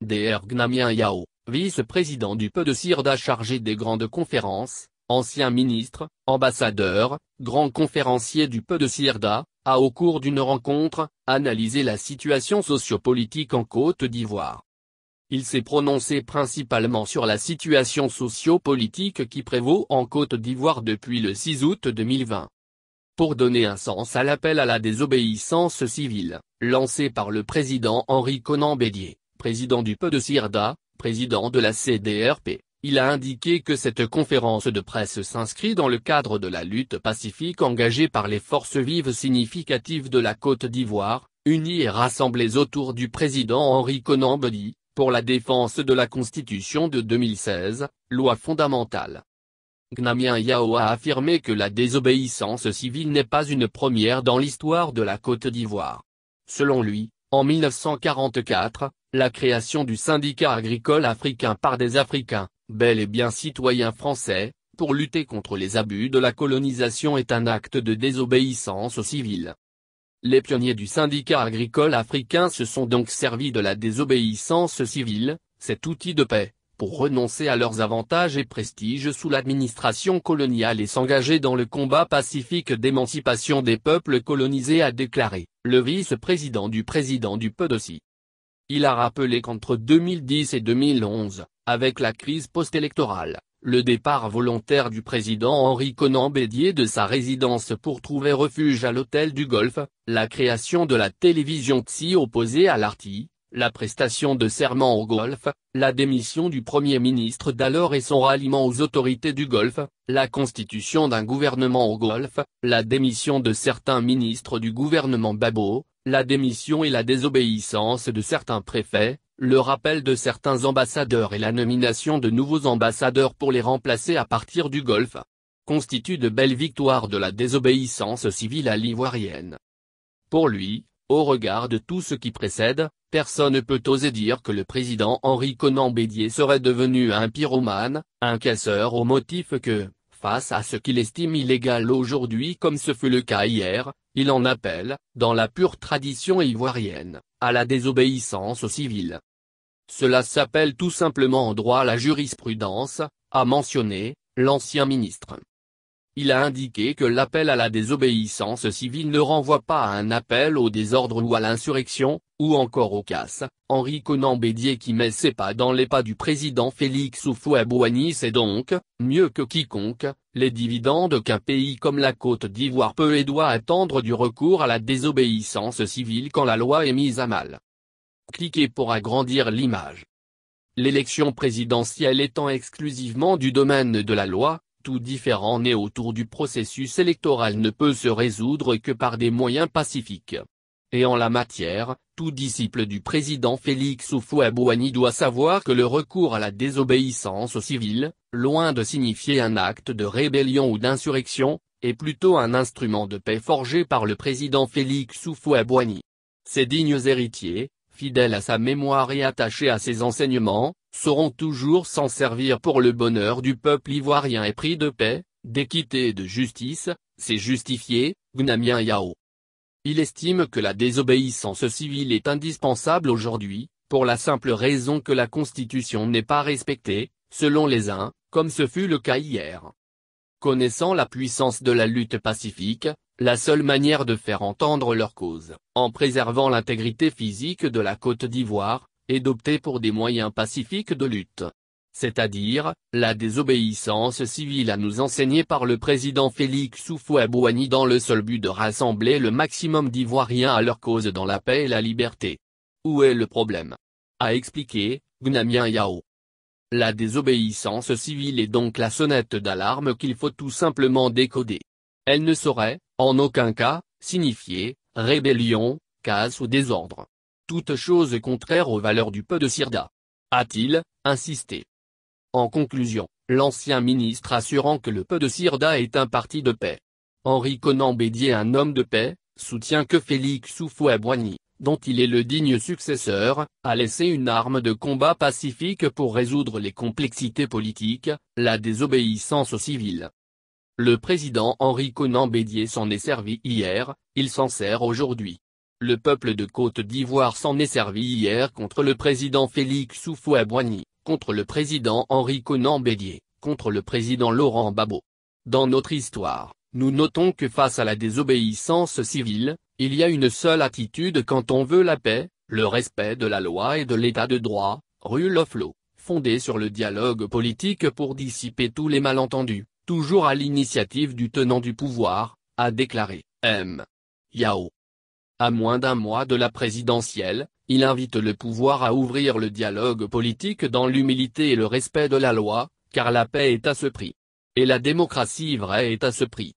Dr Gnamien Yao, vice-président du Peu de Sirda chargé des grandes conférences, ancien ministre, ambassadeur, grand conférencier du Peu de Sirda, a au cours d'une rencontre, analysé la situation sociopolitique en Côte d'Ivoire. Il s'est prononcé principalement sur la situation sociopolitique qui prévaut en Côte d'Ivoire depuis le 6 août 2020. Pour donner un sens à l'appel à la désobéissance civile, lancé par le président Henri Conan Bédier président du Peu de Sirda, président de la CDRP, il a indiqué que cette conférence de presse s'inscrit dans le cadre de la lutte pacifique engagée par les forces vives significatives de la Côte d'Ivoire, unies et rassemblées autour du président Henri Conan pour la défense de la Constitution de 2016, loi fondamentale. Gnamien Yao a affirmé que la désobéissance civile n'est pas une première dans l'histoire de la Côte d'Ivoire. Selon lui, en 1944, la création du syndicat agricole africain par des Africains, bel et bien citoyens français, pour lutter contre les abus de la colonisation est un acte de désobéissance civile. Les pionniers du syndicat agricole africain se sont donc servis de la désobéissance civile, cet outil de paix, pour renoncer à leurs avantages et prestiges sous l'administration coloniale et s'engager dans le combat pacifique d'émancipation des peuples colonisés a déclaré, le vice-président du président du PEDOCI. Il a rappelé qu'entre 2010 et 2011, avec la crise post-électorale, le départ volontaire du président Henri Conan Bédier de sa résidence pour trouver refuge à l'hôtel du Golfe, la création de la télévision Tsi opposée à l'Arti, la prestation de serment au Golfe, la démission du Premier ministre d'alors et son ralliement aux autorités du Golfe, la constitution d'un gouvernement au Golfe, la démission de certains ministres du gouvernement Babo, la démission et la désobéissance de certains préfets, le rappel de certains ambassadeurs et la nomination de nouveaux ambassadeurs pour les remplacer à partir du Golfe, constituent de belles victoires de la désobéissance civile à l'ivoirienne. Pour lui, au regard de tout ce qui précède, personne ne peut oser dire que le président Henri Conan Bédier serait devenu un pyromane, un casseur au motif que, Face à ce qu'il estime illégal aujourd'hui comme ce fut le cas hier, il en appelle, dans la pure tradition ivoirienne, à la désobéissance civile. Cela s'appelle tout simplement en droit la jurisprudence, a mentionné, l'ancien ministre. Il a indiqué que l'appel à la désobéissance civile ne renvoie pas à un appel au désordre ou à l'insurrection, ou encore au casse, Henri Conan Bédier qui met ses pas dans les pas du président Félix Houphouët-Boigny c'est donc, mieux que quiconque, les dividendes qu'un pays comme la Côte d'Ivoire peut et doit attendre du recours à la désobéissance civile quand la loi est mise à mal. Cliquez pour agrandir l'image. L'élection présidentielle étant exclusivement du domaine de la loi, tout différent né autour du processus électoral ne peut se résoudre que par des moyens pacifiques. Et en la matière, tout disciple du président Félix Houphouët-Boigny doit savoir que le recours à la désobéissance civile, loin de signifier un acte de rébellion ou d'insurrection, est plutôt un instrument de paix forgé par le président Félix Houphouët-Boigny. Ses dignes héritiers, fidèles à sa mémoire et attachés à ses enseignements, sauront toujours s'en servir pour le bonheur du peuple ivoirien et pris de paix, d'équité et de justice, c'est justifié, Gnamien Yao. Il estime que la désobéissance civile est indispensable aujourd'hui, pour la simple raison que la Constitution n'est pas respectée, selon les uns, comme ce fut le cas hier. Connaissant la puissance de la lutte pacifique, la seule manière de faire entendre leur cause, en préservant l'intégrité physique de la Côte d'Ivoire, est d'opter pour des moyens pacifiques de lutte c'est-à-dire, la désobéissance civile à nous enseigner par le président Félix houphouët Abouani dans le seul but de rassembler le maximum d'Ivoiriens à leur cause dans la paix et la liberté. Où est le problème A expliqué, Gnamien Yao. La désobéissance civile est donc la sonnette d'alarme qu'il faut tout simplement décoder. Elle ne saurait, en aucun cas, signifier, rébellion, casse ou désordre. Toute chose contraire aux valeurs du peu de Sirda. A-t-il, insisté. En conclusion, l'ancien ministre assurant que le peu de Sirda est un parti de paix. Henri Conan Bédier un homme de paix, soutient que Félix Soufou boigny dont il est le digne successeur, a laissé une arme de combat pacifique pour résoudre les complexités politiques, la désobéissance civile. Le président Henri Conan Bédier s'en est servi hier, il s'en sert aujourd'hui. Le peuple de Côte d'Ivoire s'en est servi hier contre le président Félix Soufou boigny contre le président Henri Conan Bédier, contre le président Laurent Babot. Dans notre histoire, nous notons que face à la désobéissance civile, il y a une seule attitude quand on veut la paix, le respect de la loi et de l'état de droit, rue Loflo, fondée sur le dialogue politique pour dissiper tous les malentendus, toujours à l'initiative du tenant du pouvoir, a déclaré M. Yao. À moins d'un mois de la présidentielle, il invite le pouvoir à ouvrir le dialogue politique dans l'humilité et le respect de la loi, car la paix est à ce prix. Et la démocratie vraie est à ce prix.